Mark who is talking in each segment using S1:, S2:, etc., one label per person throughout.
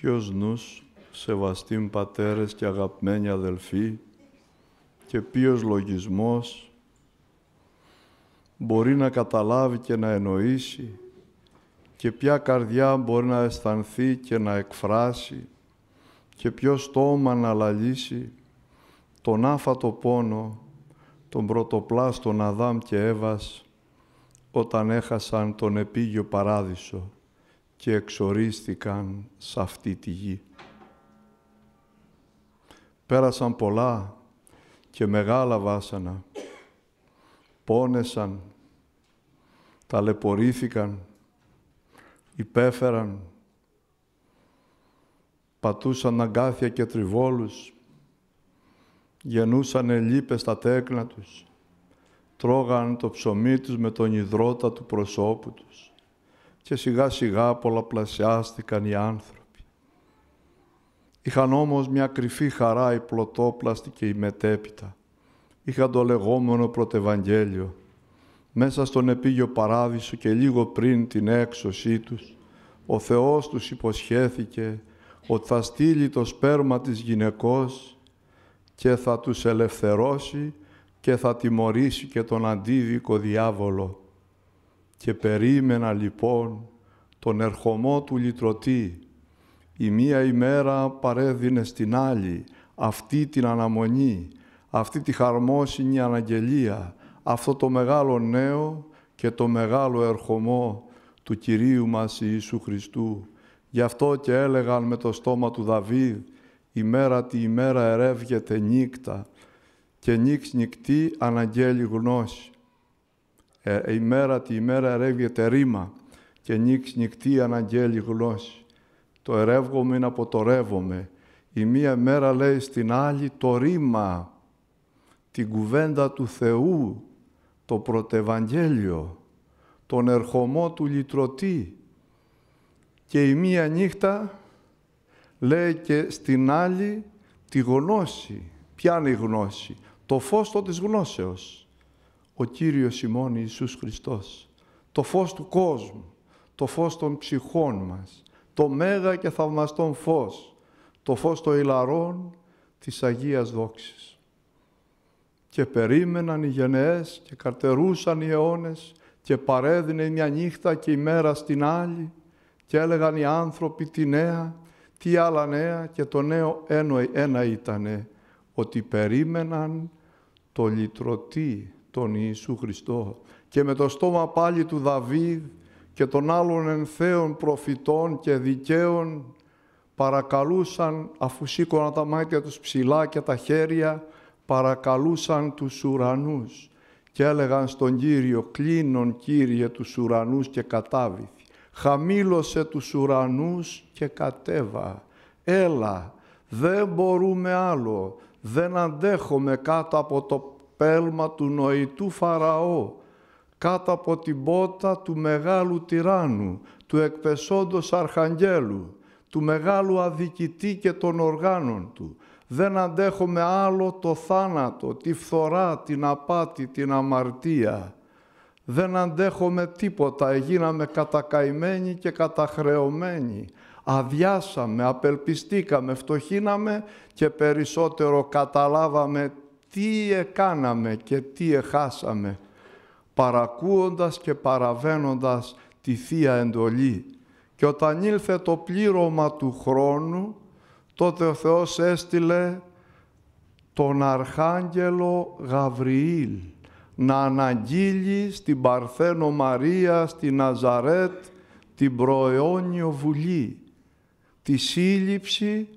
S1: ποιος νους, σεβαστήν πατέρες και αγαπημένοι αδελφοί, και ποιος λογισμός μπορεί να καταλάβει και να εννοήσει και ποια καρδιά μπορεί να αισθανθεί και να εκφράσει και ποιο στόμα να λαλήσει τον άφατο πόνο τον πρωτοπλάστον Αδάμ και Έβας όταν έχασαν τον επίγειο παράδεισο και εξορίστηκαν σε αυτή τη γη. Πέρασαν πολλά και μεγάλα βάσανα, πόνεσαν, ταλαιπωρήθηκαν, υπέφεραν, πατούσαν αγκάθια και τριβόλους, γεννούσαν λύπες στα τέκνα τους, τρώγαν το ψωμί τους με τον υδρότα του προσώπου τους και σιγά σιγά πολλαπλασιάστηκαν οι άνθρωποι. Είχαν όμως μια κρυφή χαρά οι πλωτόπλαστοι και οι μετέπειτα. Είχαν το λεγόμενο πρωτευαγγέλιο. Μέσα στον επίγειο παράδεισο και λίγο πριν την έξωσή τους, ο Θεός τους υποσχέθηκε ότι θα στείλει το σπέρμα της γυναικός και θα τους ελευθερώσει και θα τιμωρήσει και τον αντίδικο διάβολο και περίμενα λοιπόν τον ερχομό του λυτρωτή. Η μία ημέρα παρέδινε στην άλλη αυτή την αναμονή, αυτή τη χαρμόσυνη αναγγελία, αυτό το μεγάλο νέο και το μεγάλο ερχομό του Κυρίου μας Ιησού Χριστού. Γι' αυτό και έλεγαν με το στόμα του Δαβίδ, η μέρα τη ημέρα ερεύγεται νύκτα και νύξ νυχτή αναγγέλει γνώση ε, ημέρα τη ημέρα ερεύγεται ρήμα και νύξ νυχτή αναγγέλει γλώσση. Το ερεύγομαι είναι από το ρεύομαι. Η μία μέρα λέει στην άλλη το ρήμα, την κουβέντα του Θεού, το πρωτευαγγέλιο, τον ερχομό του λυτρωτή. Και η μία νύχτα λέει και στην άλλη τη γνώση. Ποια είναι η γνώση, το φως το της γνώσεως ο Κύριος ημών Ιησούς Χριστός, το φως του κόσμου, το φως των ψυχών μας, το μέγα και θαυμαστόν φως, το φως των ηλαρών της Αγίας Δόξης. Και περίμεναν οι γενναίες και καρτερούσαν οι αιώνες και παρέδινε μια νύχτα και η μέρα στην άλλη και έλεγαν οι άνθρωποι τη νέα, τι άλλα νέα και το νέο ένα ήτανε, ότι περίμεναν το λυτρωτή τον Ιησού Χριστό και με το στόμα πάλι του Δαβίδ και των άλλων ενθέων προφητών και δικαίων παρακαλούσαν αφού σήκωναν τα μάτια τους ψηλά και τα χέρια παρακαλούσαν τους ουρανούς και έλεγαν στον Κύριο κλείνον Κύριε τους ουρανούς και κατάβηθη χαμήλωσε τους ουρανούς και κατέβα έλα δεν μπορούμε άλλο δεν αντέχομαι κάτω από το πέλμα του νοητού Φαραώ, κάτω από την πότα του μεγάλου τυράννου, του εκπεσόντος αρχαγγέλου, του μεγάλου αδικητή και των οργάνων του. Δεν αντέχομαι άλλο το θάνατο, τη φθορά, την απάτη, την αμαρτία. Δεν αντέχομαι τίποτα, εγίναμε κατακαημένοι και καταχρεωμένοι. Αδιάσαμε, απελπιστήκαμε, φτωχήναμε και περισσότερο καταλάβαμε τι εκάναμε και τι εχάσαμε, παρακούοντας και παραβαίνοντας τη Θεία εντολή. Και όταν ήλθε το πλήρωμα του χρόνου, τότε ο Θεός έστειλε τον Αρχάγγελο Γαβριήλ να αναγγείλει στην Παρθένο Μαρία, στη Ναζαρέτ, την προαιώνιο βουλή, τη σύλληψη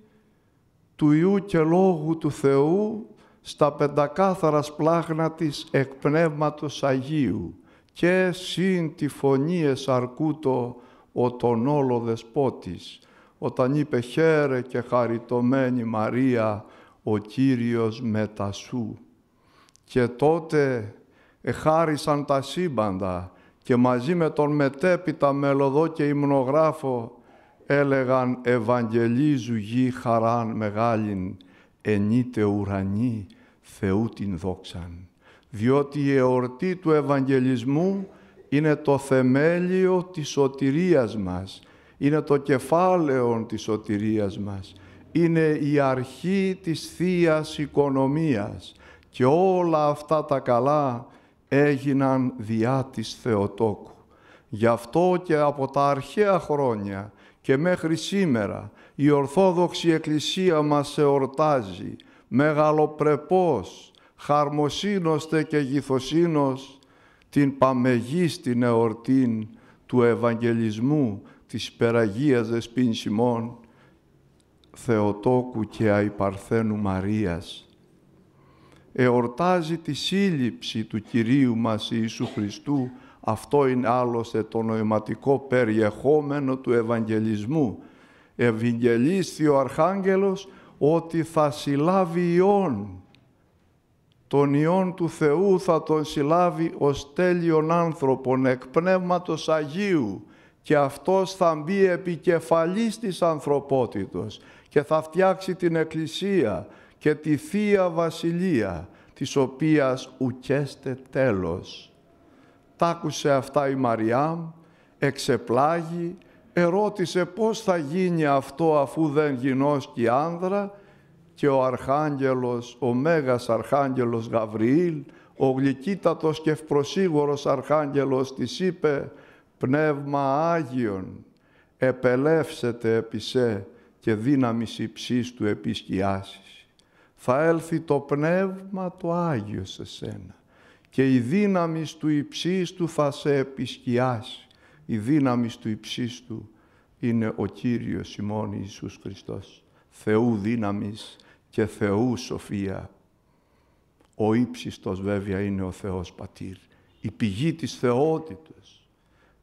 S1: του Υιού και Λόγου του Θεού στα πεντακάθαρα σπλάχνα της εκ Πνεύματος Αγίου και συν τη φωνή αρκούτο ο τον όλο δεσπότης, όταν είπε «Χαίρε και χαριτωμένη Μαρία, ο Κύριος μετασού». Και τότε εχάρισαν τα σύμπαντα και μαζί με τον μετέπειτα μελωδό και υμνογράφο έλεγαν «Ευαγγελίζου γη χαράν μεγάλην» ενείται ουρανοί Θεού την δόξαν. Διότι η εορτή του Ευαγγελισμού είναι το θεμέλιο της σωτηρίας μας, είναι το κεφάλαιο της σωτηρίας μας, είναι η αρχή της θείας οικονομίας και όλα αυτά τα καλά έγιναν διά της Θεοτόκου. Γι' αυτό και από τα αρχαία χρόνια και μέχρι σήμερα η Ορθόδοξη Εκκλησία μας εορτάζει, μεγαλοπρεπώς, χαρμοσύνοστε και γηθοσύνος, την παμεγίστην εορτήν του Ευαγγελισμού της Περαγίας Σιμών, Θεοτόκου και Αϊπαρθένου Μαρίας. Εορτάζει τη σύλληψη του Κυρίου μας Ιησού Χριστού, αυτό είναι άλλωστε το νοηματικό περιεχόμενο του Ευαγγελισμού, ευγγελίστη ο Αρχάγγελος ότι θα συλλάβει ιών. Τον Υιόν του Θεού θα τον συλλάβει ως τέλειον άνθρωπον εκ Πνεύματος Αγίου και αυτός θα μπει επικεφαλής της ανθρωπότητος και θα φτιάξει την Εκκλησία και τη Θεία Βασιλεία, της οποίας ουκέστε τέλος. Τ' άκουσε αυτά η Μαριάμ, εξεπλάγει, ερώτησε πώς θα γίνει αυτό αφού δεν γινώσκει άνδρα και ο αρχάγγελος, ο μέγας αρχάγγελος Γαβριήλ, ο γλυκύτατος και ευπροσίγωρος αρχάγγελος της είπε «Πνεύμα Άγιον, επελεύσετε σε και δύναμις υψής του επισκιάσεις. Θα έλθει το πνεύμα το Άγιο σε σένα και η δύναμις του υψής του θα σε επισκιάσει η δύναμη του υψίστου είναι ο Κύριος ημών Ιησούς Χριστός, Θεού δύναμης και Θεού σοφία. Ο ύψιστος βέβαια είναι ο Θεός Πατήρ, η πηγή της θεότητας.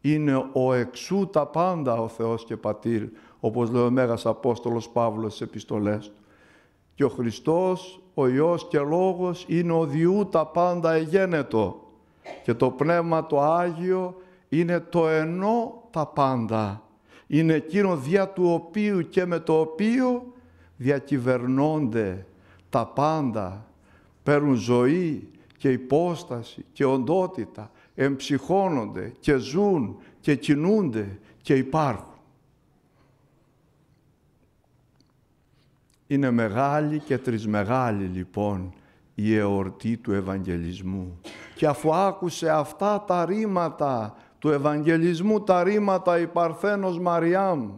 S1: Είναι ο εξού τα πάντα ο Θεός και Πατήρ, όπως λέει ο Μέγας Απόστολος Παύλος στις επιστολές του. Και ο Χριστός, ο Υιός και Λόγος, είναι ο Διού τα πάντα εγένετο και το Πνεύμα το Άγιο είναι το ενώ τα πάντα. Είναι εκείνο δια του οποίου και με το οποίο διακυβερνώνται τα πάντα. Παίρνουν ζωή και υπόσταση και οντότητα. Εμψυχώνονται και ζουν και κινούνται και υπάρχουν. Είναι μεγάλη και τρισμεγάλη λοιπόν η εορτή του Ευαγγελισμού. Και αφού άκουσε αυτά τα ρήματα του Ευαγγελισμού τα ρήματα η Παρθένος Μαριάμ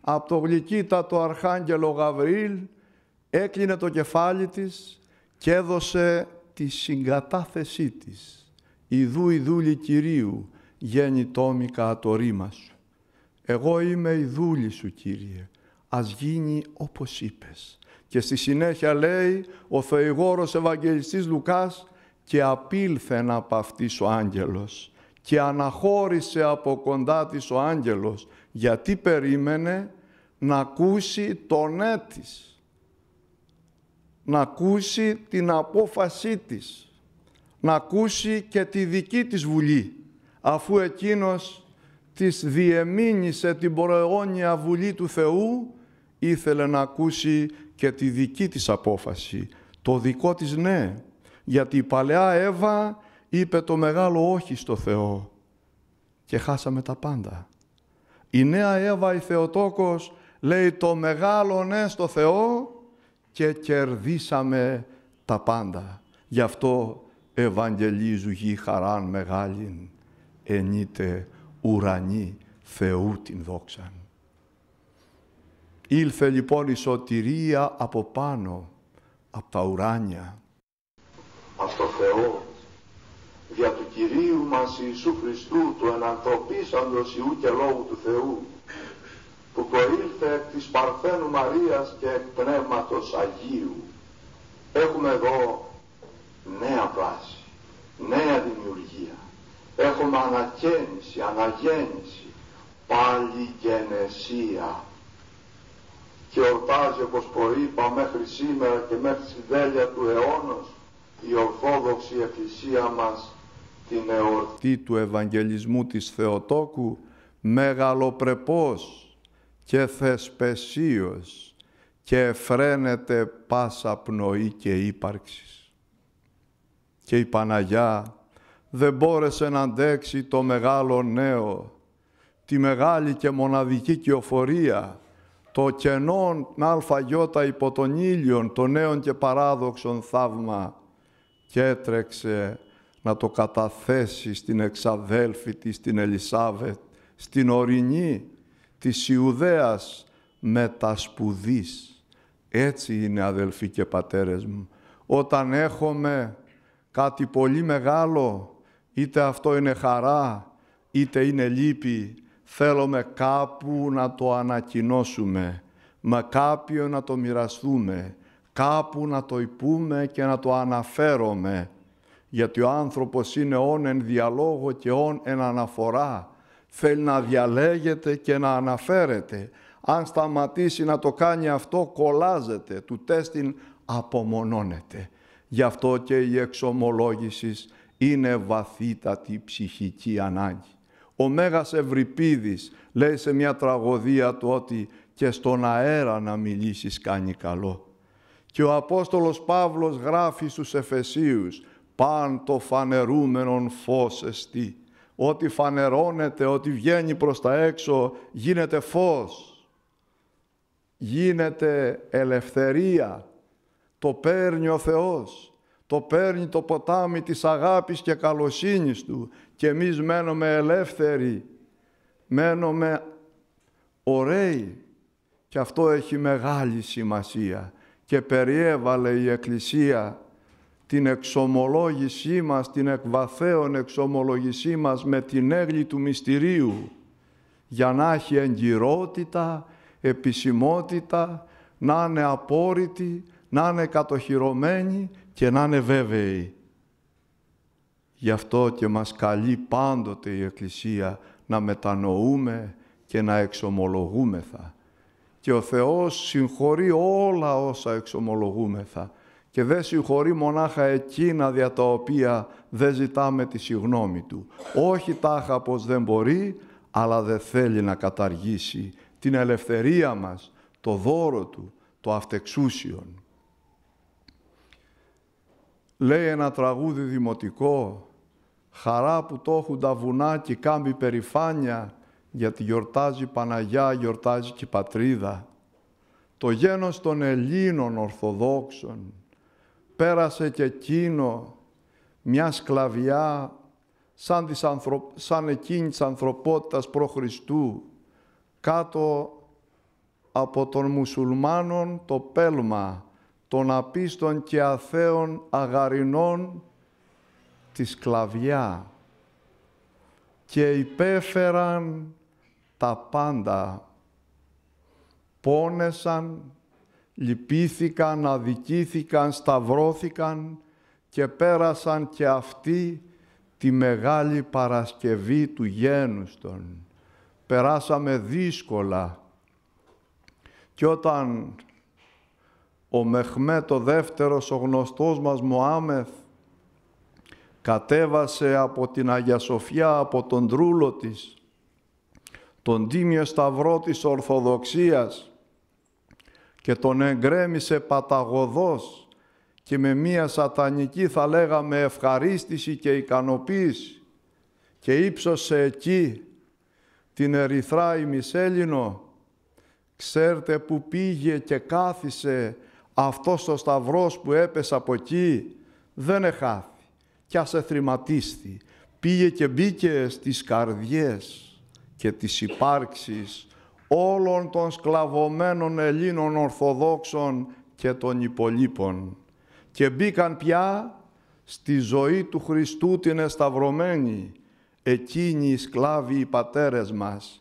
S1: από το γλυκύτατο Αρχάγγελο Γαβριήλ έκλεινε το κεφάλι της και έδωσε τη συγκατάθεσή της. Ιδού η δούλη Κυρίου γέννη τόμικα το ρήμα σου. Εγώ είμαι η δούλη σου Κύριε, ας γίνει όπως είπες. Και στη συνέχεια λέει ο Θεηγόρος Ευαγγελιστής Λουκάς και απήλθεν από αυτής ο άγγελος και αναχώρησε από κοντά της ο άγγελος, γιατί περίμενε να ακούσει το ναι της. να ακούσει την απόφασή της, να ακούσει και τη δική της βουλή, αφού εκείνος της διεμήνησε την προαιώνια βουλή του Θεού, ήθελε να ακούσει και τη δική της απόφαση, το δικό της ναι. Γιατί η παλαιά Εύα είπε το μεγάλο όχι στο Θεό και χάσαμε τα πάντα. Η νέα Εύα η Θεοτόκος λέει το μεγάλο ναι στο Θεό και κερδίσαμε τα πάντα. Γι' αυτό Ευαγγελίζου γη χαράν μεγάλην ενίτε ουρανή Θεού την δόξαν. Ήλθε λοιπόν η σωτηρία από πάνω, από τα ουράνια. Από το Θεό δια του Κυρίου μας Ιησού Χριστού του ενανθρωπίσαντος Ιού και Λόγου του Θεού που προήλθε εκ της Παρθένου Μαρίας και εκ Πνεύματος Αγίου έχουμε εδώ νέα βάση, νέα δημιουργία έχουμε ανακαίνιση, αναγέννηση πάλι γενεσία και ορτάζει όπως προείπα μέχρι σήμερα και μέχρι τη δέλεια του αιώνος η Ορθόδοξη Εκκλησία μας την εορτή του Ευαγγελισμού της Θεοτόκου μεγαλοπρεπός και θεσπεσίως και φρένεται πάσα πνοή και ύπαρξης. Και η Παναγιά δεν μπόρεσε να αντέξει το μεγάλο νέο, τη μεγάλη και μοναδική κυοφορία, το κενόν αλφαγιώτα υπό τον ήλιον, το νέον και παράδοξον θαύμα, και έτρεξε να το καταθέσεις στην εξαδέλφη της την Ελισάβετ, στην ορεινή της Ιουδαίας σπουδής. Έτσι είναι αδελφοί και πατέρες μου. Όταν έχουμε κάτι πολύ μεγάλο, είτε αυτό είναι χαρά, είτε είναι λύπη, θέλουμε κάπου να το ανακοινώσουμε, με κάποιον να το μοιραστούμε, κάπου να το υπούμε και να το αναφέρομαι γιατί ο άνθρωπος είναι όν εν διαλόγο και όν εν αναφορά. Θέλει να διαλέγεται και να αναφέρεται. Αν σταματήσει να το κάνει αυτό, κολλάζεται, του τέστην απομονώνεται. Γι' αυτό και η εξομολόγηση είναι βαθύτατη ψυχική ανάγκη. Ο Μέγας Ευρυπίδης λέει σε μια τραγωδία του ότι και στον αέρα να μιλήσεις κάνει καλό. Και ο Απόστολος Παύλος γράφει στους Εφεσίους παν το φανερούμενον φως εστί. Ό,τι φανερώνεται, ό,τι βγαίνει προς τα έξω, γίνεται φως. Γίνεται ελευθερία. Το παίρνει ο Θεός. Το παίρνει το ποτάμι της αγάπης και καλοσύνης Του. Και εμείς μένουμε ελεύθεροι. Μένουμε ωραίοι. Και αυτό έχει μεγάλη σημασία. Και περιέβαλε η Εκκλησία την εξομολόγησή μας, την εκβαθέων εξομολόγησή μας με την έγκλη του μυστηρίου, για να έχει εγκυρότητα, επισημότητα, να είναι απόρριτη, να είναι κατοχυρωμένη και να είναι βέβαιη. Γι' αυτό και μας καλεί πάντοτε η Εκκλησία να μετανοούμε και να εξομολογούμεθα. Και ο Θεός συγχωρεί όλα όσα εξομολογούμεθα και δεν συγχωρεί μονάχα εκείνα δια τα οποία δεν ζητάμε τη συγνώμη του. Όχι τάχα πως δεν μπορεί, αλλά δε θέλει να καταργήσει την ελευθερία μας, το δώρο του, το αυτεξούσιον. Λέει ένα τραγούδι δημοτικό, χαρά που το έχουν τα βουνά και κάμπει περηφάνια, γιατί γιορτάζει Παναγιά, γιορτάζει και η πατρίδα. Το γένος των Ελλήνων Ορθοδόξων, πέρασε και εκείνο μια σκλαβιά σαν, της ανθρω... σαν εκείνης της ανθρωπότητας προ Χριστού, κάτω από των μουσουλμάνων το πέλμα των απίστων και αθέων αγαρινών τη σκλαβιά και υπέφεραν τα πάντα, πόνεσαν λυπήθηκαν, αδικήθηκαν, σταυρώθηκαν και πέρασαν και αυτοί τη Μεγάλη Παρασκευή του γένους των. Περάσαμε δύσκολα και όταν ο Μεχμέ το δεύτερος, ο γνωστός μας Μωάμεθ, κατέβασε από την Αγία Σοφιά, από τον Τρούλο της, τον Τίμιο Σταυρό της Ορθοδοξίας, και τον εγκρέμισε παταγωδός και με μία σατανική θα λέγαμε ευχαρίστηση και ικανοποίηση και ύψωσε εκεί την ερυθρά ημισέλινο. Ξέρετε που πήγε και κάθισε αυτός ο σταυρός που έπεσε από εκεί. Δεν εχάθη και ας εθρηματίστη. Πήγε και μπήκε στις καρδιές και τις υπάρξεις όλων των σκλαβωμένων Ελλήνων Ορθοδόξων και των υπολείπων. Και μπήκαν πια στη ζωή του Χριστού την εσταυρωμένη, εκείνοι οι σκλάβοι οι πατέρες μας,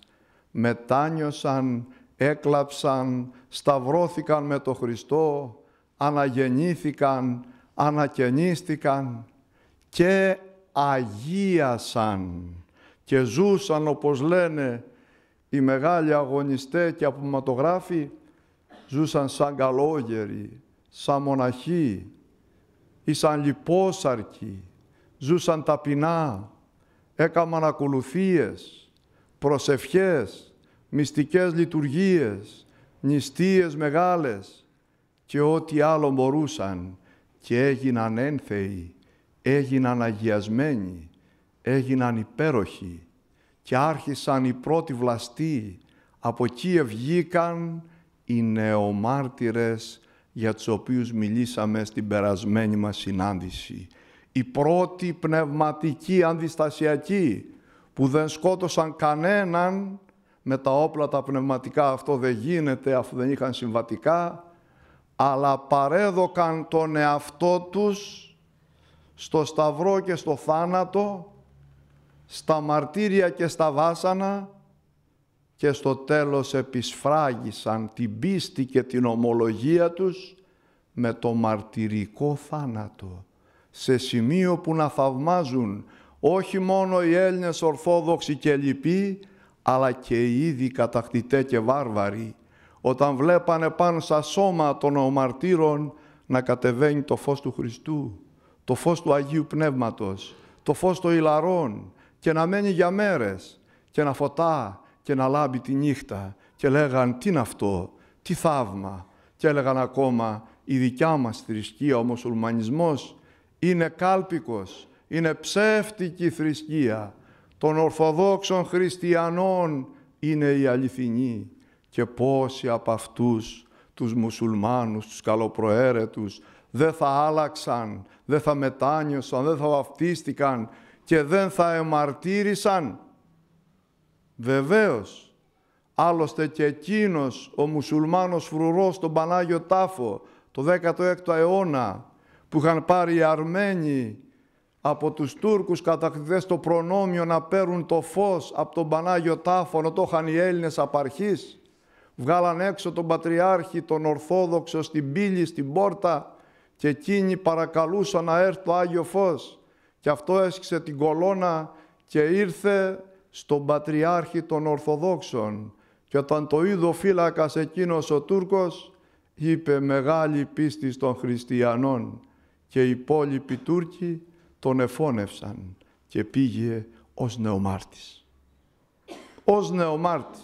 S1: μετάνιωσαν, έκλαψαν, σταυρώθηκαν με το Χριστό, αναγεννήθηκαν, ανακαινίστηκαν και αγίασαν και ζούσαν, όπως λένε, οι μεγάλοι αγωνιστές και αποματογράφοι ζούσαν σαν καλόγεροι, σαν μοναχοί ή σαν λιπόσαρκοι, ζούσαν ταπεινά, έκαναν ακολουθίες, προσευχές, μυστικές λειτουργίες, νηστείες μεγάλες και ό,τι άλλο μπορούσαν και έγιναν ένθεοι, έγιναν αγιασμένοι, έγιναν υπέροχοι και άρχισαν οι πρώτοι βλαστοί. Από εκεί βγήκαν οι νεομάρτυρες για τους οποίους μιλήσαμε στην περασμένη μας συνάντηση. Οι πρώτοι πνευματικοί αντιστασιακοί που δεν σκότωσαν κανέναν με τα όπλα τα πνευματικά αυτό δεν γίνεται αφού δεν είχαν συμβατικά αλλά παρέδωκαν τον εαυτό τους στο σταυρό και στο θάνατο στα μαρτύρια και στα βάσανα και στο τέλος επισφράγισαν την πίστη και την ομολογία τους με το μαρτυρικό θάνατο, σε σημείο που να θαυμάζουν όχι μόνο οι Έλληνες Ορθόδοξοι και λοιποί, αλλά και οι ίδιοι κατακτητέ και βάρβαροι, όταν βλέπανε πάνω στα σώμα των ομαρτύρων να κατεβαίνει το φως του Χριστού, το φως του Αγίου Πνεύματος, το φως των Ιλαρών, και να μένει για μέρες και να φωτά και να λάμπει τη νύχτα και λέγαν τι είναι αυτό, τι θαύμα και έλεγαν ακόμα η δικιά μας θρησκεία, ο μουσουλμανισμός είναι κάλπικος, είναι ψεύτικη θρησκεία των Ορθοδόξων Χριστιανών είναι η αληθινή και πόσοι από αυτούς τους μουσουλμάνους, τους καλοπροαίρετους δεν θα άλλαξαν, δεν θα μετάνιωσαν, δεν θα βαφτίστηκαν και δεν θα εμαρτύρησαν. Βεβαίως, άλλωστε και εκείνος ο μουσουλμάνος φρουρός τον Πανάγιο Τάφο το 16ο αιώνα που είχαν πάρει οι Αρμένοι από τους Τούρκους κατακτητές το προνόμιο να παίρνουν το φως από τον Πανάγιο Τάφο, το είχαν οι Έλληνες απαρχής. Βγάλαν έξω τον Πατριάρχη, τον Ορθόδοξο, στην πύλη, στην πόρτα και εκείνοι παρακαλούσαν να έρθει το Άγιο Φως και αυτό έσχισε την κολόνα και ήρθε στον Πατριάρχη των Ορθοδόξων. Και όταν το είδε ο φύλακας εκείνος ο Τούρκος, είπε «Μεγάλη πίστη των χριστιανών» και οι υπόλοιποι Τούρκοι τον εφώνευσαν και πήγε ως νεομάρτης. Ως νεομάρτης.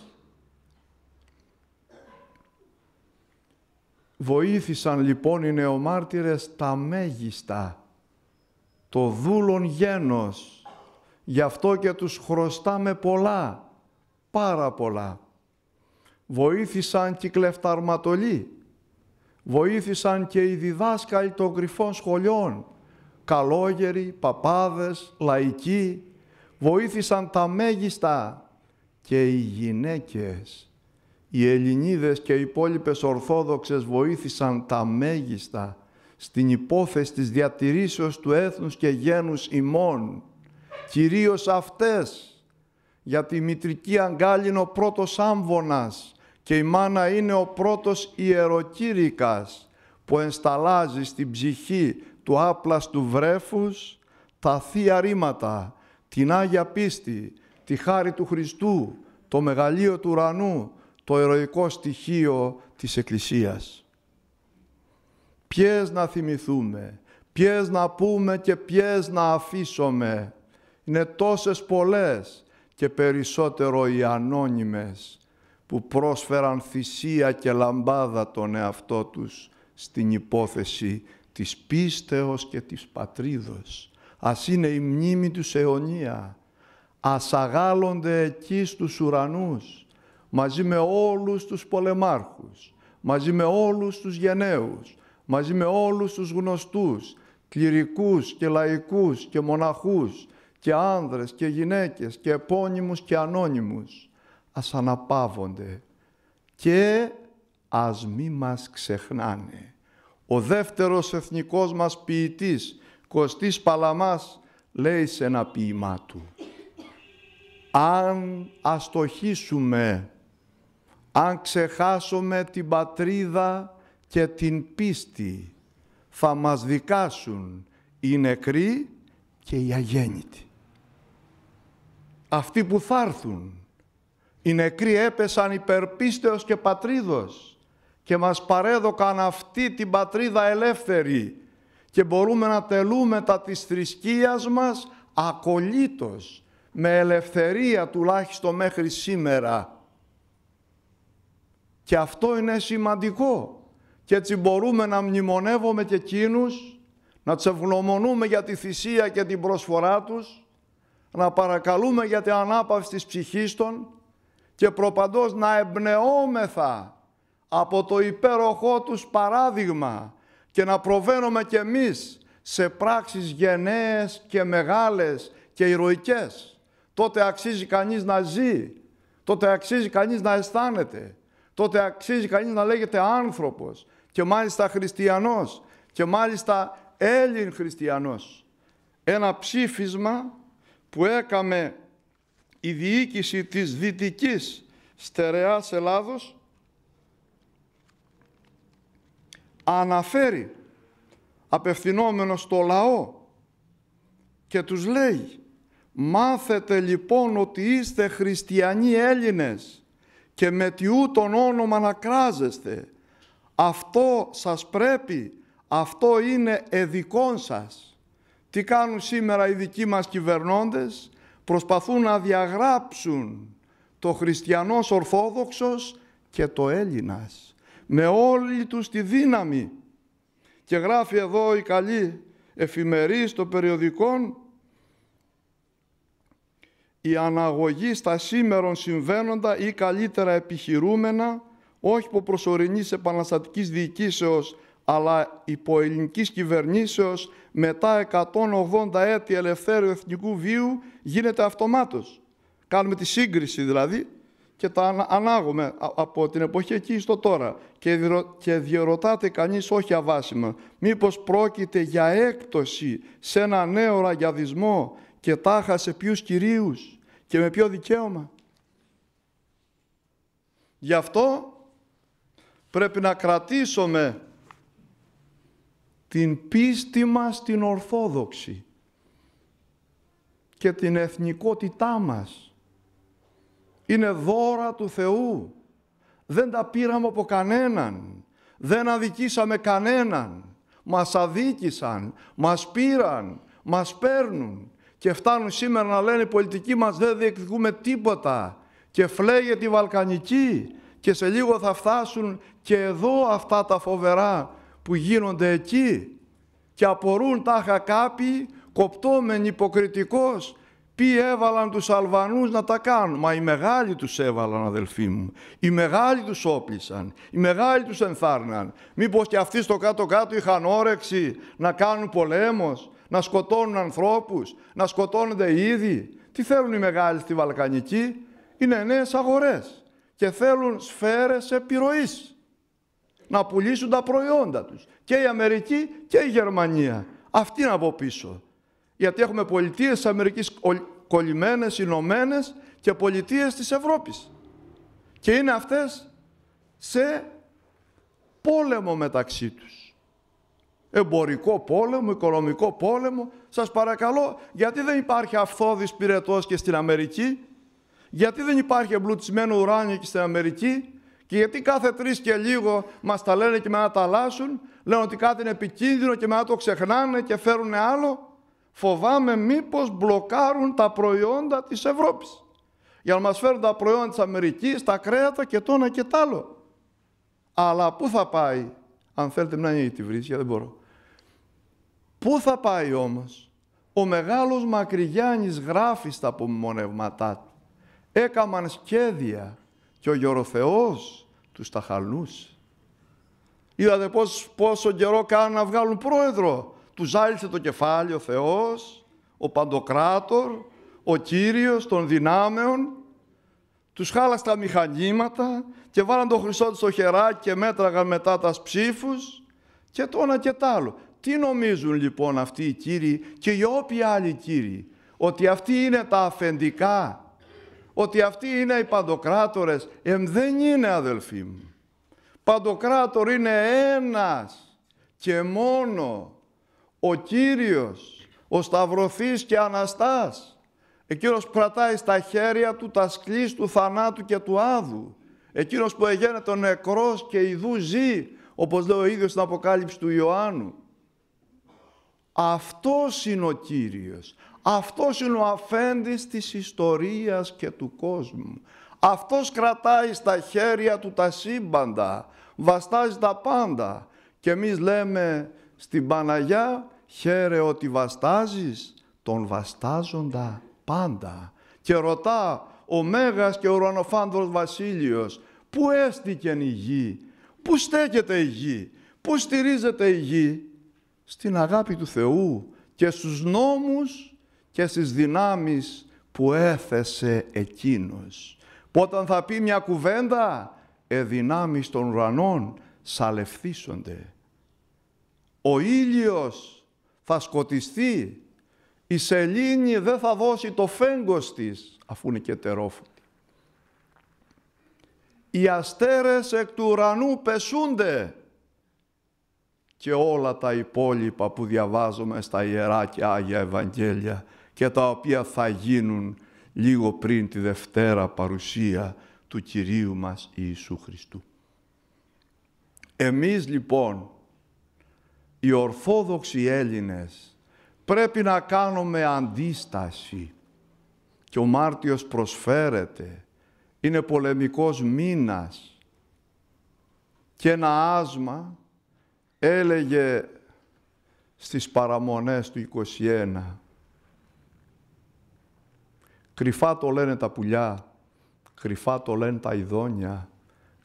S1: Βοήθησαν λοιπόν οι νεομάρτυρες τα μέγιστα το δούλον γένος. Γι' αυτό και τους χρωστάμε πολλά, πάρα πολλά. Βοήθησαν και οι κλεφταρματολοί, βοήθησαν και οι διδάσκαλοι των κρυφών σχολιών, καλόγεροι, παπάδες, λαϊκοί, βοήθησαν τα μέγιστα και οι γυναίκες. Οι Ελληνίδες και οι υπόλοιπες Ορθόδοξες βοήθησαν τα μέγιστα στην υπόθεση της διατηρήσεως του έθνους και γένους ημών, κυρίως αυτές, γιατί η μητρική αγκάλι είναι ο πρώτος άμβονας και η μάνα είναι ο πρώτος ιεροκήρυκας που ενσταλάζει στην ψυχή του άπλας του βρέφους τα θεία ρήματα, την Άγια Πίστη, τη χάρη του Χριστού, το μεγαλείο του ουρανού, το ερωικό στοιχείο της Εκκλησίας ποιες να θυμηθούμε, ποιες να πούμε και ποιες να αφήσουμε. Είναι τόσες πολλές και περισσότερο οι ανώνυμες που πρόσφεραν θυσία και λαμπάδα τον εαυτό τους στην υπόθεση της πίστεως και της πατρίδος. Ας είναι η μνήμη τους αιωνία, ας αγάλλονται εκεί στους ουρανούς, μαζί με όλους τους πολεμάρχους, μαζί με όλους τους γενναίους, μαζί με όλους τους γνωστούς, κληρικούς και λαϊκούς και μοναχούς και άνδρες και γυναίκες και επώνυμους και ανώνυμους. Ας αναπαύονται και ας μη μας ξεχνάνε. Ο δεύτερος εθνικός μας ποιητής, Κωστής Παλαμάς, λέει σε ένα ποίημά του «Αν αστοχήσουμε, αν ξεχάσουμε την πατρίδα και την πίστη. Θα μας δικάσουν οι νεκροί και οι αγέννητοι. Αυτοί που θα έρθουν. Οι νεκροί έπεσαν υπερπίστεως και πατρίδος και μας παρέδωκαν αυτή την πατρίδα ελεύθερη και μπορούμε να τελούμε τα της θρησκείας μας ακολύτως, με ελευθερία τουλάχιστον μέχρι σήμερα. Και αυτό είναι σημαντικό και έτσι μπορούμε να μνημονεύουμε και εκείνους, να τους ευγνωμονούμε για τη θυσία και την προσφορά τους, να παρακαλούμε για την ανάπαυση της ψυχής των και προπαντός να εμπνεώμεθα από το υπέροχό τους παράδειγμα και να προβαίνουμε κι εμείς σε πράξεις γενναίες και μεγάλες και ηρωικές. Τότε αξίζει κανείς να ζει, τότε αξίζει κανείς να αισθάνεται, τότε αξίζει κανείς να λέγεται άνθρωπος, και μάλιστα χριστιανός και μάλιστα Έλλην χριστιανός. Ένα ψήφισμα που έκαμε η διοίκηση της Δυτικής Στερεάς Ελλάδος αναφέρει απευθυνόμενο στο λαό και τους λέει «Μάθετε λοιπόν ότι είστε χριστιανοί Έλληνες και με τιού τον όνομα να κράζεστε αυτό σας πρέπει, αυτό είναι εδικών σας. Τι κάνουν σήμερα οι δικοί μας κυβερνώντες, προσπαθούν να διαγράψουν το χριστιανός Ορθόδοξος και το Έλληνας. Με όλη τους τη δύναμη. Και γράφει εδώ η καλή εφημερίς των περιοδικών. η αναγωγή στα σήμερον συμβαίνοντα ή καλύτερα επιχειρούμενα όχι υπό προσωρινής επαναστατικής διοικήσεως, αλλά υπό ελληνικής κυβερνήσεως, μετά 180 έτη ελευθέρου εθνικού βίου, γίνεται αυτομάτως. Κάνουμε τη σύγκριση δηλαδή και τα ανάγουμε από την εποχή εκεί στο τώρα. Και διερωτάται κανείς όχι αβάσιμα, μήπως πρόκειται για έκπτωση σε ένα νέο ραγιαδισμό και τάχα σε ποιους κυρίους και με ποιο δικαίωμα. Γι' αυτό πρέπει να κρατήσουμε την πίστη μας την Ορθόδοξη και την εθνικότητά μας. Είναι δώρα του Θεού. Δεν τα πήραμε από κανέναν. Δεν αδικήσαμε κανέναν. Μας αδίκησαν, μας πήραν, μας παίρνουν και φτάνουν σήμερα να λένε οι πολιτικοί μας δεν διεκδικούμε τίποτα και φλέγεται η Βαλκανική και σε λίγο θα φτάσουν και εδώ αυτά τα φοβερά που γίνονται εκεί και απορούν τάχα κάποιοι κοπτόμενοι υποκριτικός ποιοι έβαλαν τους Αλβανούς να τα κάνουν. Μα οι μεγάλοι τους έβαλαν αδελφοί μου. Οι μεγάλοι τους όπλησαν. Οι μεγάλοι τους ενθάρρυναν. Μήπως και αυτοί στο κάτω-κάτω είχαν όρεξη να κάνουν πολέμος, να σκοτώνουν ανθρώπους, να σκοτώνονται ήδη. Τι θέλουν οι μεγάλοι στη Βαλκανική. Είναι νέες αγορές και θέλουν σφαίρες επιρροής να πουλήσουν τα προϊόντα τους. Και η Αμερική και η Γερμανία. Αυτή να από πίσω. Γιατί έχουμε πολιτείες της Αμερικής κολλημένες, Ηνωμένες και πολιτείες της Ευρώπης. Και είναι αυτές σε πόλεμο μεταξύ τους. Εμπορικό πόλεμο, οικονομικό πόλεμο. Σας παρακαλώ, γιατί δεν υπάρχει αυθόδης πυρετός και στην Αμερική γιατί δεν υπάρχει εμπλουτισμένο ουράνιο και στην Αμερική και γιατί κάθε τρεις και λίγο μας τα λένε και μετά τα αλλάσουν, λένε ότι κάτι είναι επικίνδυνο και μετά το ξεχνάνε και φέρουν άλλο. Φοβάμαι μήπως μπλοκάρουν τα προϊόντα της Ευρώπης για να μας φέρουν τα προϊόντα της Αμερικής, τα κρέατα και το και τ' άλλο. Αλλά πού θα πάει, αν θέλετε να είναι η βρίσκεια, δεν μπορώ. Πού θα πάει όμως, ο μεγάλος Μακρυγιάννης γράφει στα απομονεύματά του έκαμαν σχέδια και ο Γεωροθεός τους τα χαλούσε. Είδατε πώς, πόσο καιρό κάνουν να βγάλουν πρόεδρο. Τους ζάλισε το κεφάλι ο Θεός, ο Παντοκράτορ, ο Κύριος των δυνάμεων. Τους χάλασε τα μηχανήματα και βάλαν τον χρυσό τους στο χεράκι και μέτραγαν μετά τας ψήφους και το ένα και τ' άλλο. Τι νομίζουν λοιπόν αυτοί οι κύριοι και οι όποιοι άλλοι κύριοι, ότι αυτοί είναι τα αφεντικά ότι αυτοί είναι οι παντοκράτορες. Εμ δεν είναι αδελφοί μου. Παντοκράτορ είναι ένας και μόνο ο Κύριος, ο Σταυρωθής και Αναστάς. Εκείνος που κρατάει στα χέρια του τα σκλής του θανάτου και του άδου. Εκείνος που εγένεται νεκρός και ιδού ζει, όπως λέει ο ίδιος στην Αποκάλυψη του Ιωάννου. Αυτός είναι ο Κύριος. Αυτός είναι ο αφέντης της ιστορίας και του κόσμου. Αυτός κρατάει στα χέρια του τα σύμπαντα, βαστάζει τα πάντα. Και εμείς λέμε στην Παναγιά, χαίρε ότι βαστάζεις, τον βαστάζοντα πάντα. Και ρωτά ο Μέγας και ο Ρωνοφάντρος Βασίλειος, πού έστηκε η γη, πού στέκεται η γη, πού στηρίζεται η γη, στην αγάπη του Θεού και στους νόμους και στις δυνάμεις που έθεσε εκείνος. Όταν θα πει μια κουβέντα, ε δυνάμεις των ουρανών σαλευθίσονται. Ο ήλιος θα σκοτιστεί, η σελήνη δεν θα δώσει το φέγγος της, αφού είναι και τερόφωτη. Οι αστέρες εκ του ουρανού πεσούνται και όλα τα υπόλοιπα που διαβάζουμε στα Ιερά και Άγια Ευαγγέλια και τα οποία θα γίνουν λίγο πριν τη Δευτέρα παρουσία του Κυρίου μας Ιησού Χριστού. Εμείς λοιπόν, οι Ορθόδοξοι Έλληνες, πρέπει να κάνουμε αντίσταση και ο Μάρτιος προσφέρεται, είναι πολεμικός μήνας και ένα άσμα έλεγε στις παραμονές του 21 Κρυφά το λένε τα πουλιά, κρυφά το λένε τα ειδόνια,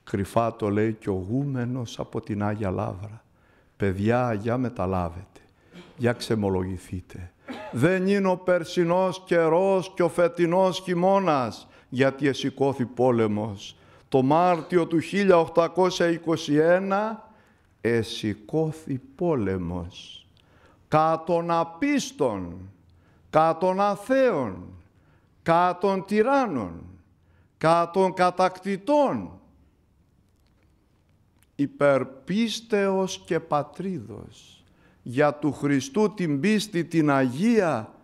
S1: κρυφά το λέει και ο γούμενος από την Άγια Λάβρα. Παιδιά, για μεταλάβετε, για ξεμολογηθείτε. Δεν είναι ο περσινός καιρός και ο φετινός χειμώνας, γιατί εσηκώθη πόλεμος. Το Μάρτιο του 1821 εσηκώθη πόλεμος. Κάτων απίστων, κάτων αθέων, κάτων τυράννων, κάτων κατακτητών, υπερπίστεως και πατρίδος, για του Χριστού την πίστη την Αγία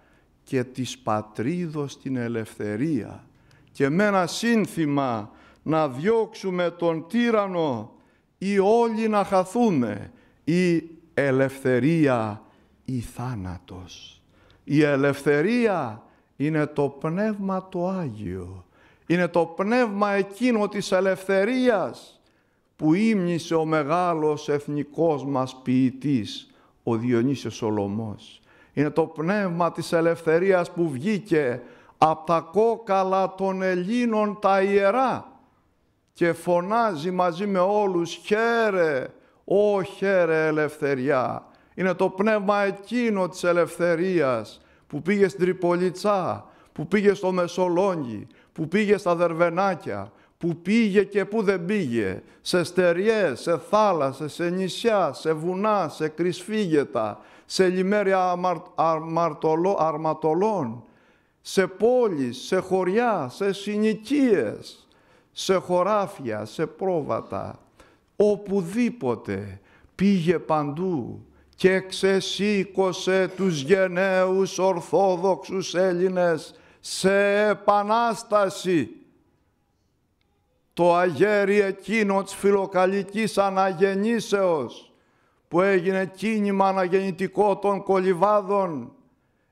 S1: και της πατρίδος την ελευθερία. Και με ένα σύνθημα να διώξουμε τον τύρανο ή όλοι να χαθούμε ή ελευθερία ή θάνατος. Η ελευθερία είναι το Πνεύμα το Άγιο. Είναι το Πνεύμα εκείνο της ελευθερίας που ύμνησε ο μεγάλος εθνικός μας ποιητής, ο Διονύσιος Σολωμός. Είναι το πνεύμα της ελευθερίας που βγήκε από τα κόκαλα των Ελλήνων τα ιερά και φωνάζει μαζί με όλους «Χαίρε, ο χαίρε ελευθεριά». Είναι το πνεύμα εκείνο της ελευθερίας που πήγε στην Τριπολιτσά, που πήγε στο Μεσολόγγι, που πήγε στα Δερβενάκια, που πήγε και που δεν πήγε, σε στεριές, σε θάλασσες, σε νησιά, σε βουνά, σε κρυσφύγετα, σε λιμέρια αρματολών, σε πόλεις, σε χωριά, σε συνοικίες, σε χωράφια, σε πρόβατα, οπουδήποτε πήγε παντού και ξεσήκωσε τους γενναίους Ορθόδοξους Έλληνες σε επανάσταση. Το αγέρι εκείνος της φιλοκαλικής αναγεννήσεως που έγινε κίνημα αναγεννητικό των κολυβάδων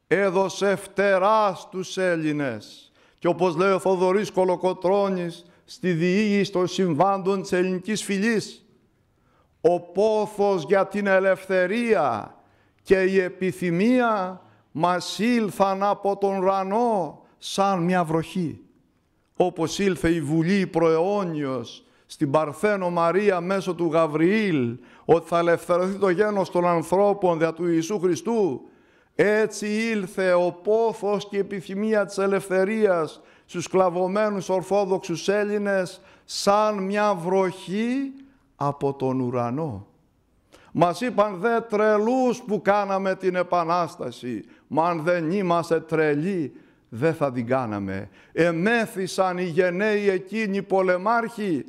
S1: έδωσε φτερά στους Έλληνες. Και όπως λέει ο Θοδωρής Κολοκοτρώνης στη διήγηση των συμβάντων της ελληνικής φυλής, ο πόθος για την ελευθερία και η επιθυμία μας ήλθαν από τον ρανό σαν μια βροχή. Όπως ήλθε η Βουλή προαιώνιος στην Παρθένο Μαρία μέσω του Γαβριήλ ότι θα ελευθερωθεί το γένος των ανθρώπων δια του Ιησού Χριστού. Έτσι ήλθε ο πόθος και η επιθυμία της ελευθερίας στους σκλαβωμένους Ορθόδοξους Έλληνες σαν μια βροχή από τον ουρανό. Μας είπαν δε τρελούς που κάναμε την Επανάσταση, μα αν δεν είμαστε τρελοί δεν θα την κάναμε. Εμέθησαν οι γενναίοι εκείνοι πολεμάρχοι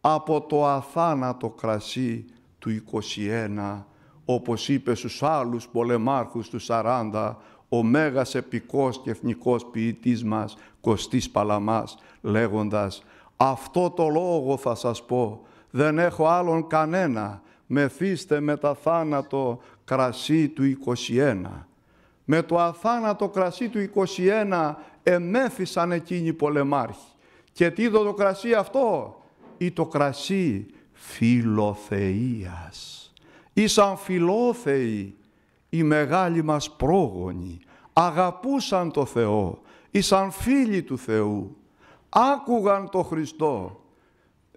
S1: από το αθάνατο κρασί του 21, όπως είπε στους άλλους πολεμάρχους του 40, ο Μέγας Επικός και Εθνικός Ποιητής μας Κωστής Παλαμάς λέγοντας «Αυτό το λόγο θα σας πω, δεν έχω άλλον κανένα, μεθύστε με τα θάνατο κρασί του 21. Με το αθάνατο κρασί του 21 εμέθησαν εκείνοι οι πολεμάρχοι. Και τι είδω το κρασί αυτό, ή το κρασί φιλοθείας. Ήσαν φιλόθεοι οι μεγάλοι μας πρόγονοι, αγαπούσαν το Θεό, ήσαν φίλοι του Θεού, άκουγαν το Χριστό,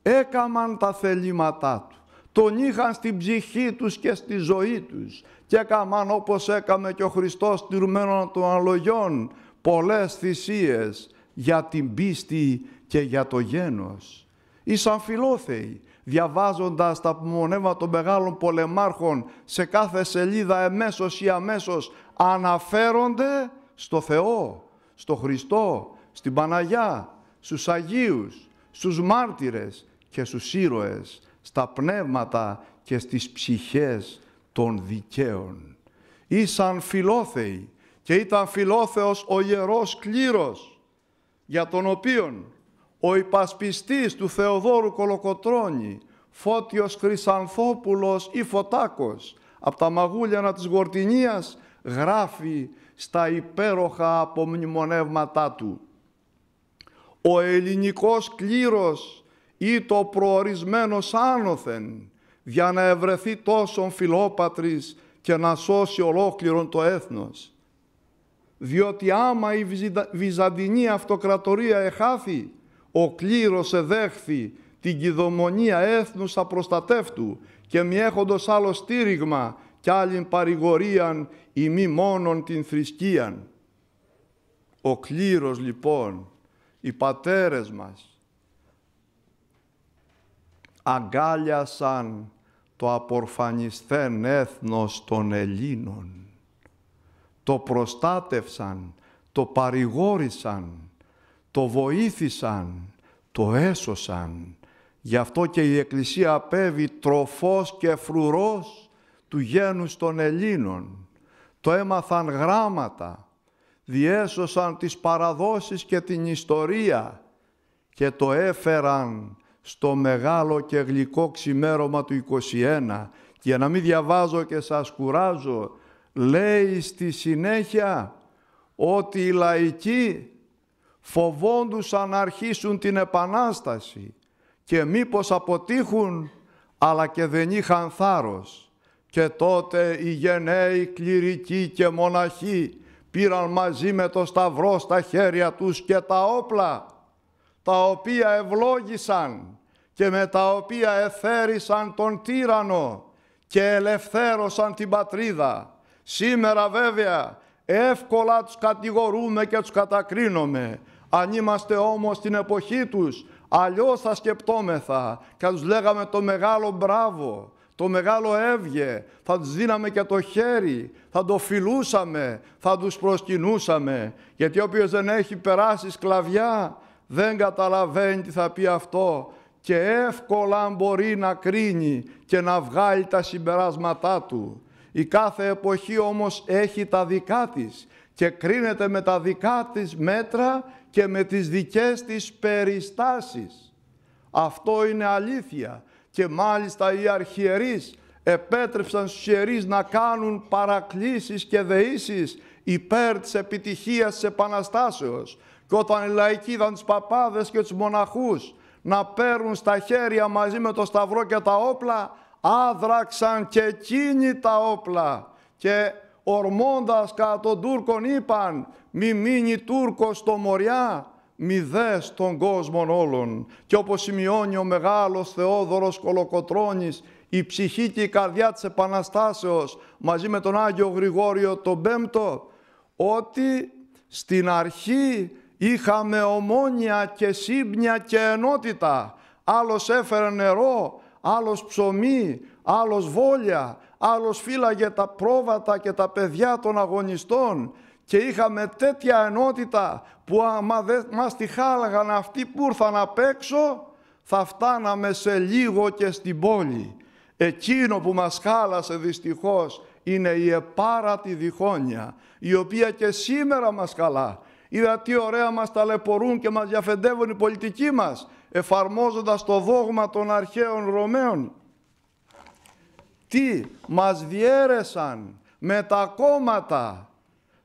S1: έκαμαν τα θελήματά τους. Τον είχαν στην ψυχή τους και στη ζωή τους και έκαμαν όπως έκαμε και ο Χριστός τηρουμένων των αλογιών πολλές θυσίες για την πίστη και για το γένος. Ήσαν φιλόθεοι, διαβάζοντας τα μονεύμα των μεγάλων πολεμάρχων σε κάθε σελίδα εμέσως ή αμέσως αναφέρονται στο Θεό, στο Χριστό, στην Παναγιά, στους Αγίους, στους μάρτυρες, και στους ήρωες, στα πνεύματα και στις ψυχές των δικαίων. Ήσαν φιλόθεοι και ήταν φιλόθεος ο Ιερός Κλήρος, για τον οποίον ο υπασπιστής του Θεοδόρου Κολοκοτρώνη, Φώτιος Χρυσανθόπουλος ή Φωτάκος, από τα μαγούλιανα της Γορτινίας, γράφει στα υπέροχα απομνημονεύματά του. Ο ελληνικός κλήρος ή το προορισμένο άνωθεν για να ευρεθεί τόσον φιλόπατρης και να σώσει ολόκληρον το έθνος. Διότι άμα η Βυζαντινή αυτοκρατορία εχάθη, ο κλήρος εδέχθη την κυδομονία έθνους απροστατεύτου και μη έχοντος άλλο στήριγμα κι άλλην παρηγορίαν ή μη μόνον την θρησκείαν. Ο κλήρος λοιπόν, οι πατέρες μας, αγκάλιασαν το απορφανισθέν έθνος των Ελλήνων. Το προστάτευσαν, το παρηγόρησαν, το βοήθησαν, το έσωσαν. Γι' αυτό και η Εκκλησία απέβει τροφός και φρουρός του γένους των Ελλήνων. Το έμαθαν γράμματα, διέσωσαν τις παραδόσεις και την ιστορία και το έφεραν στο μεγάλο και γλυκό ξημέρωμα του 21. Και για να μην διαβάζω και σας κουράζω, λέει στη συνέχεια ότι οι λαϊκοί φοβόντουσαν να αρχίσουν την Επανάσταση και μήπως αποτύχουν, αλλά και δεν είχαν θάρρος. Και τότε οι γενναίοι κληρικοί και μοναχοί πήραν μαζί με το σταυρό στα χέρια τους και τα όπλα τα οποία ευλόγησαν και με τα οποία εφέρισαν τον τύρανο και ελευθέρωσαν την πατρίδα. Σήμερα βέβαια εύκολα τους κατηγορούμε και τους κατακρίνουμε. Αν είμαστε όμως στην εποχή τους, αλλιώς θα σκεπτόμεθα και θα τους λέγαμε το μεγάλο μπράβο, το μεγάλο έβγε, θα τους δίναμε και το χέρι, θα το φιλούσαμε, θα τους προσκυνούσαμε. Γιατί όποιος δεν έχει περάσει σκλαβιά δεν καταλαβαίνει τι θα πει αυτό και εύκολα μπορεί να κρίνει και να βγάλει τα συμπεράσματά του. Η κάθε εποχή όμως έχει τα δικά της και κρίνεται με τα δικά της μέτρα και με τις δικές της περιστάσεις. Αυτό είναι αλήθεια και μάλιστα οι αρχιερείς επέτρεψαν στους ιερείς να κάνουν παρακλήσεις και δεήσεις υπέρ της επιτυχίας της Επαναστάσεως και όταν οι λαϊκοί είδαν τους παπάδες και τους μοναχούς να παίρνουν στα χέρια μαζί με το σταυρό και τα όπλα, άδραξαν και εκείνοι τα όπλα και ορμώντας κατά των Τούρκων είπαν «Μη μείνει Τούρκος στο Μοριά, μη δες τον κόσμο όλων». Και όπως σημειώνει ο μεγάλος Θεόδωρος Κολοκοτρώνης, η ψυχή και η καρδιά της Επαναστάσεως μαζί με τον Άγιο Γρηγόριο τον Πέμπτο, ότι στην αρχή Είχαμε ομόνια και σύμπνια και ενότητα. Άλλος έφερε νερό, άλλος ψωμί, άλλος βόλια, άλλος φύλαγε τα πρόβατα και τα παιδιά των αγωνιστών και είχαμε τέτοια ενότητα που άμα μας τη χάλαγαν αυτοί που ήρθαν απ' έξω θα φτάναμε σε λίγο και στην πόλη. Εκείνο που μας χάλασε δυστυχώς είναι η επάρατη διχόνοια η οποία και σήμερα μας καλά Είδα τι ωραία μας ταλαιπωρούν και μας διαφεντεύουν οι πολιτικοί μας, εφαρμόζοντας το δόγμα των αρχαίων Ρωμαίων. Τι μας διέρεσαν με τα κόμματα.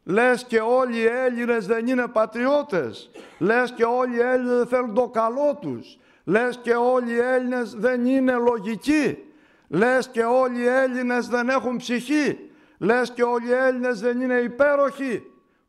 S1: Λες και όλοι οι Έλληνες δεν είναι πατριώτες. Λες και όλοι οι Έλληνες δεν θέλουν το καλό τους. Λες και όλοι οι Έλληνες δεν είναι λογικοί. Λες και όλοι οι Έλληνες δεν έχουν ψυχή. Λες και όλοι οι Έλληνες δεν είναι υπέροχοι.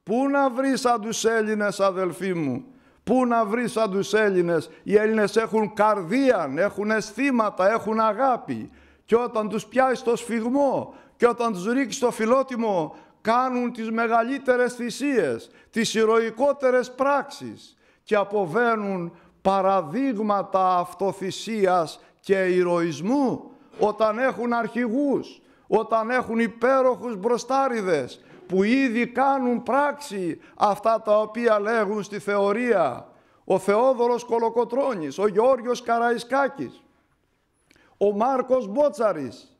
S1: Πού να βρεις σαν τους Έλληνες αδελφοί μου. Πού να βρεις σαν τους Έλληνες, Οι Έλληνες έχουν καρδία, έχουν αισθήματα, έχουν αγάπη. Και όταν τους πιάει το σφιγμό και όταν τους ρίξεις το φιλότιμο κάνουν τις μεγαλύτερες θυσίες, τις ηρωικότερες πράξεις και αποβαίνουν παραδείγματα αυτοθυσίας και ηρωισμού όταν έχουν αρχηγούς, όταν έχουν υπέροχους μπροστάριδες, που ήδη κάνουν πράξη αυτά τα οποία λέγουν στη θεωρία. Ο Θεόδωρος Κολοκοτρώνης, ο Γιώργος Καραϊσκάκης, ο Μάρκος Μπότσαρης,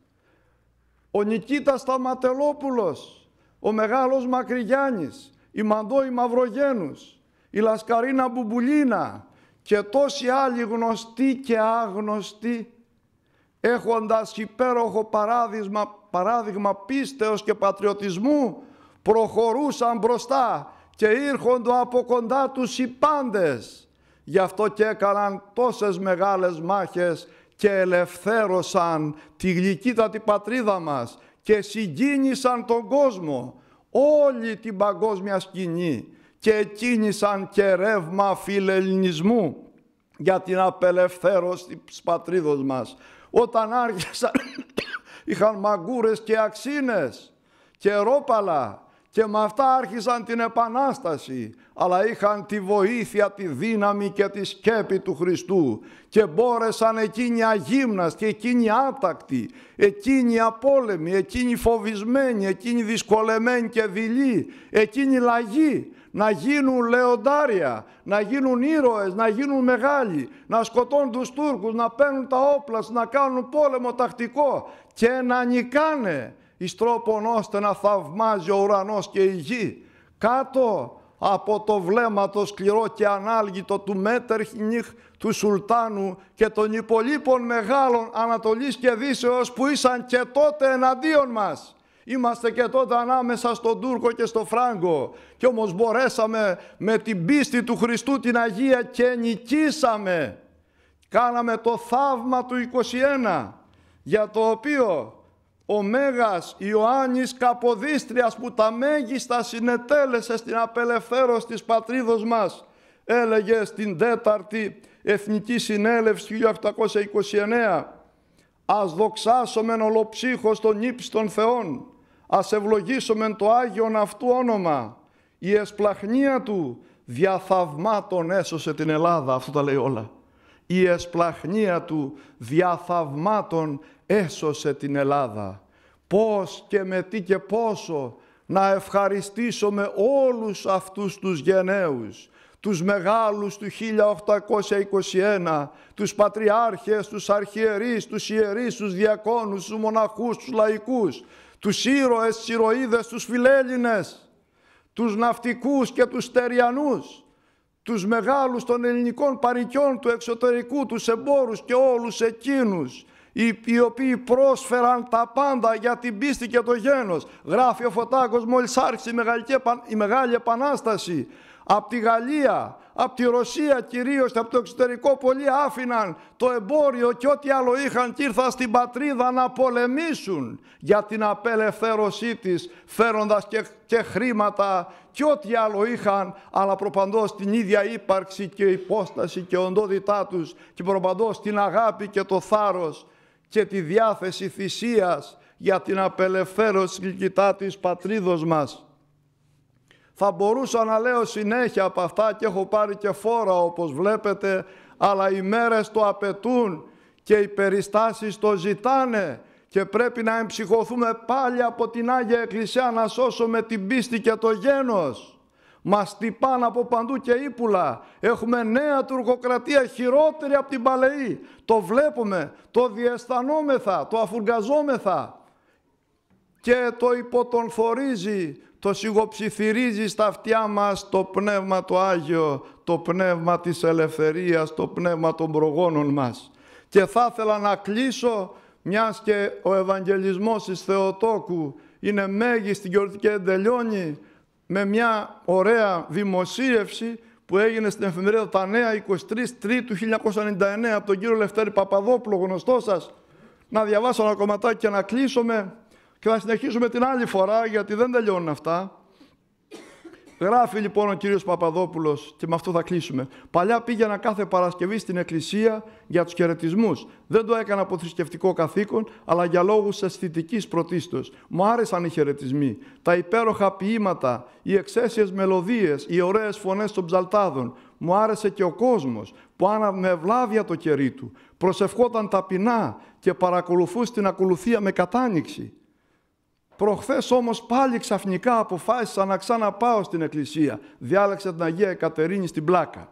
S1: ο Νικήτας Σταματελόπουλος, ο Μεγάλος Μακρυγιάννης, η Μαντόη Μαυρογένους, η Λασκαρίνα Μπουμπουλίνα και τόσοι άλλοι γνωστοί και άγνωστοι έχοντας υπέροχο παράδειγμα, παράδειγμα πίστεως και πατριωτισμού προχωρούσαν μπροστά και ήρχοντο από κοντά τους οι πάντες. Γι' αυτό και έκαναν τόσες μεγάλες μάχες και ελευθέρωσαν τη γλυκύτατη πατρίδα μας και συγκίνησαν τον κόσμο, όλη την παγκόσμια σκηνή και κίνησαν και ρεύμα φιλελληνισμού για την απελευθέρωση της πατρίδος μας. Όταν άρχισαν είχαν μαγκούρες και αξίνες και ρόπαλα και με αυτά άρχισαν την Επανάσταση, αλλά είχαν τη βοήθεια, τη δύναμη και τη σκέπη του Χριστού και μπόρεσαν εκείνοι αγύμναστοι, εκείνοι άτακτοι, εκείνοι απόλεμοι, εκείνοι φοβισμένοι, εκείνοι δυσκολεμένοι και δειλοί, εκείνοι λαγοί, να γίνουν λεοντάρια, να γίνουν ήρωες, να γίνουν μεγάλοι, να σκοτώνουν τους Τούρκους, να παίρνουν τα όπλα, να κάνουν πόλεμο τακτικό και να νικάνε εις τρόπον ώστε να θαυμάζει ο ουρανός και η γη, κάτω από το βλέμμα το σκληρό και ανάλγητο του Μέτερχινιχ, του Σουλτάνου και των υπολείπων μεγάλων Ανατολής και Δύσεως που ήσαν και τότε εναντίον μας. Είμαστε και τότε ανάμεσα στον Τούρκο και στον Φράγκο και όμως μπορέσαμε με την πίστη του Χριστού την Αγία και νικήσαμε. Κάναμε το θαύμα του 21 για το οποίο ο Μέγας Ιωάννης Καποδίστριας που τα μέγιστα συνετέλεσε στην απελευθέρωση της πατρίδος μας έλεγε στην τέταρτη Εθνική Συνέλευση 1829 «Ας δοξάσομεν ολοψύχος των ύψιστων θεών, ας ευλογήσομεν το Άγιον αυτού όνομα, η εσπλαχνία του δια έσωσε την Ελλάδα». Αυτό τα λέει όλα η εσπλαχνία του δια θαυμάτων έσωσε την Ελλάδα. Πώς και με τι και πόσο να ευχαριστήσουμε όλους αυτούς τους γενναίους, τους μεγάλους του 1821, τους πατριάρχες, τους αρχιερείς, τους ιερείς, τους διακόνους, τους μοναχούς, τους λαϊκούς, τους ήρωες, τις ηρωίδες, τους φιλέλληνες, τους ναυτικούς και τους στεριανούς, τους μεγάλους των ελληνικών παρικιών του εξωτερικού, τους εμπόρους και όλους εκείνους οι οποίοι πρόσφεραν τα πάντα για την πίστη και το γένος. Γράφει ο Φωτάκος μόλις άρχισε η η μεγάλη Επανάσταση από τη Γαλλία, από τη Ρωσία κυρίως, από το εξωτερικό, πολλοί άφηναν το εμπόριο και ό,τι άλλο είχαν και ήρθαν στην πατρίδα να πολεμήσουν για την απελευθέρωσή της, φέροντας και, χρήματα και ό,τι άλλο είχαν, αλλά προπαντός την ίδια ύπαρξη και υπόσταση και οντότητά τους και προπαντός την αγάπη και το θάρρος και τη διάθεση θυσίας για την απελευθέρωση κοιτά της πατρίδος μας. Θα μπορούσα να λέω συνέχεια από αυτά και έχω πάρει και φόρα όπως βλέπετε, αλλά οι μέρες το απαιτούν και οι περιστάσεις το ζητάνε και πρέπει να εμψυχωθούμε πάλι από την Άγια Εκκλησιά να σώσουμε την πίστη και το γένος. Μας τυπάνε από παντού και ύπουλα. Έχουμε νέα τουρκοκρατία χειρότερη από την Παλαιή. Το βλέπουμε, το διαισθανόμεθα, το αφουργαζόμεθα και το υποτονθορίζει το σιγοψιθυρίζεις στα αυτιά μας το Πνεύμα το Άγιο, το Πνεύμα της ελευθερίας, το Πνεύμα των προγόνων μας. Και θα ήθελα να κλείσω, μιας και ο Ευαγγελισμός της Θεοτόκου είναι μέγιστη και τελειώνει με μια ωραία δημοσίευση που έγινε στην εφημερίδα Τα Νέα 23 Τρίτου 1999 από τον κύριο Λευτέρη Παπαδόπουλο, γνωστό σας. Να διαβάσω ένα κομματάκι και να κλείσουμε και θα συνεχίσουμε την άλλη φορά γιατί δεν τελειώνουν αυτά. Γράφει λοιπόν ο κύριος Παπαδόπουλος και με αυτό θα κλείσουμε. Παλιά πήγαινα κάθε Παρασκευή στην εκκλησία για τους χαιρετισμούς. Δεν το έκανα από θρησκευτικό καθήκον, αλλά για λόγους αισθητικής πρωτίστως. Μου άρεσαν οι χαιρετισμοί, τα υπέροχα ποίηματα, οι εξαίσιες μελωδίες, οι ωραίες φωνές των ψαλτάδων. Μου άρεσε και ο κόσμος που άναβε ευλάβεια το κερί του, προσευχόταν ταπεινά και παρακολουθούσε την ακολουθία με κατάνοιξη. Προχθές όμως πάλι ξαφνικά αποφάσισα να ξαναπάω στην εκκλησία. Διάλεξα την Αγία Εκατερίνη στην πλάκα.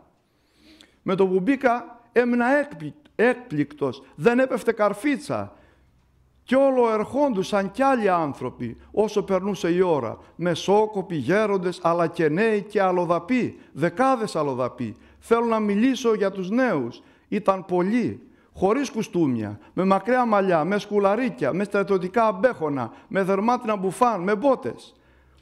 S1: Με το που μπήκα έμεινα έκπληκτος. Δεν έπεφτε καρφίτσα. Και όλο ερχόντουσαν κι άλλοι άνθρωποι όσο περνούσε η ώρα. Μεσόκοποι, γέροντες, αλλά και νέοι και αλλοδαποί. Δεκάδες αλλοδαποί. Θέλω να μιλήσω για τους νέους. Ήταν πολλοί χωρίς κουστούμια, με μακραία μαλλιά, με σκουλαρίκια, με στρατιωτικά αμπέχωνα, με δερμάτινα μπουφάν, με μπότες.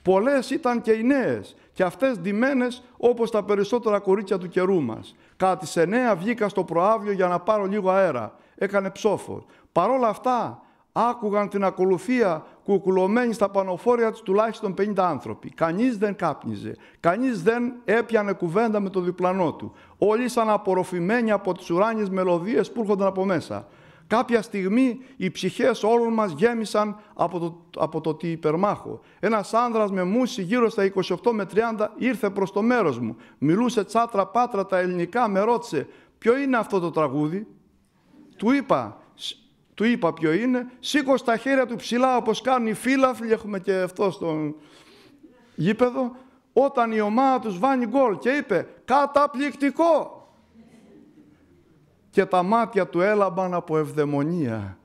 S1: Πολλές ήταν και οι νέες, και αυτές ντυμένες όπως τα περισσότερα κορίτσια του καιρού μας. Κάτι τι 9 βγήκα στο προάβιο για να πάρω λίγο αέρα. Έκανε ψόφο. όλα αυτά, άκουγαν την ακολουθία κουκουλωμένοι στα πανοφόρια τους τουλάχιστον 50 άνθρωποι. Κανείς δεν κάπνιζε, κανείς δεν έπιανε κουβέντα με το διπλανό του. Όλοι ήσαν απορροφημένοι από τις ουράνιες μελωδίες που έρχονταν από μέσα. Κάποια στιγμή οι ψυχές όλων μας γέμισαν από το, από το τι υπερμάχω. Ένας άνδρας με μουσι γύρω στα 28 με 30 ήρθε προς το μέρος μου. Μιλούσε τσάτρα πάτρα τα ελληνικά, με ρώτησε ποιο είναι αυτό το τραγούδι. Του είπα του είπα ποιο είναι. σήκω στα χέρια του ψηλά όπως κάνουν οι φύλαφλοι. Έχουμε και αυτό στο γήπεδο. Όταν η ομάδα τους βάνει γκολ και είπε «Καταπληκτικό». Και τα μάτια του έλαμπαν από ευδαιμονία.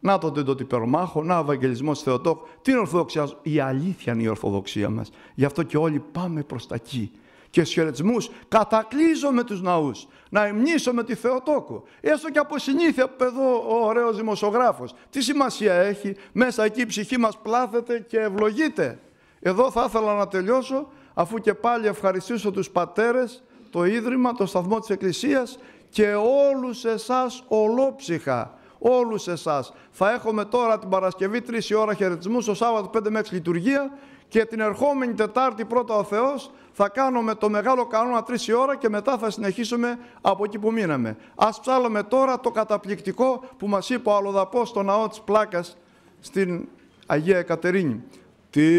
S1: Να τον τυπερμάχο, να ο Ευαγγελισμός Θεοτόκ. Τι ορθοδοξίας. Η αλήθεια είναι η ορθοδοξία μας. Γι' αυτό και όλοι πάμε προς τα εκεί και χαιρετισμούς, κατακλείζω με τους ναούς. Να υμνήσω με τη Θεοτόκο. Έστω και από συνήθεια που εδώ ο ωραίος δημοσιογράφος. Τι σημασία έχει, μέσα εκεί η ψυχή μας πλάθεται και ευλογείται. Εδώ θα ήθελα να τελειώσω, αφού και πάλι ευχαριστήσω τους πατέρες, το Ίδρυμα, το Σταθμό της Εκκλησίας, και όλους εσάς ολόψυχα. Όλους εσάς. Θα έχουμε τώρα την Παρασκευή 3 ώρα χαιρετισμούς, το Σάββατο 5 μέχρι λειτουργία και την ερχόμενη Τετάρτη πρώτα ο Θεός θα κάνουμε το μεγάλο κανόνα τρεις ώρα και μετά θα συνεχίσουμε από εκεί που μείναμε. Ας ψάλλουμε τώρα το καταπληκτικό που μας είπε ο Αλοδαπός στο ναό της Πλάκας στην Αγία Εκατερίνη. Τι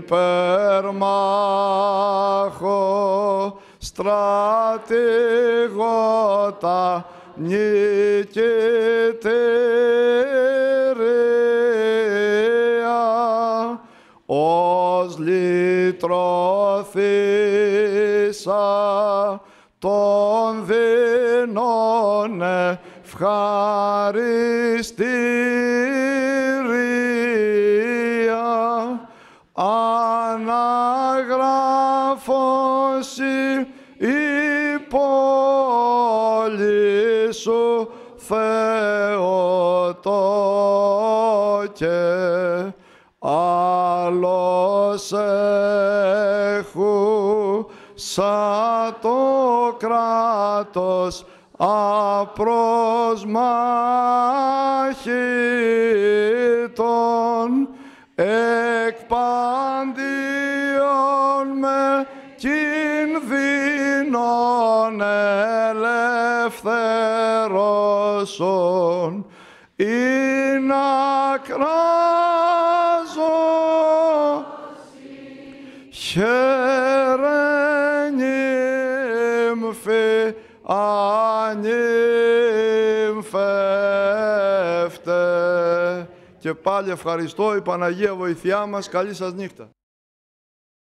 S1: περμάχο στρατηγότα νικητή ευχαριστήρια αναγράφωση η πόλη σου Θεοτόκε άλλος έχου σαν το κράτος απροσμαχητών εκ παντίων με κινδύνων ελευθερώσων. Και πάλι ευχαριστώ η Παναγία βοηθειά μας. Καλή σας νύχτα.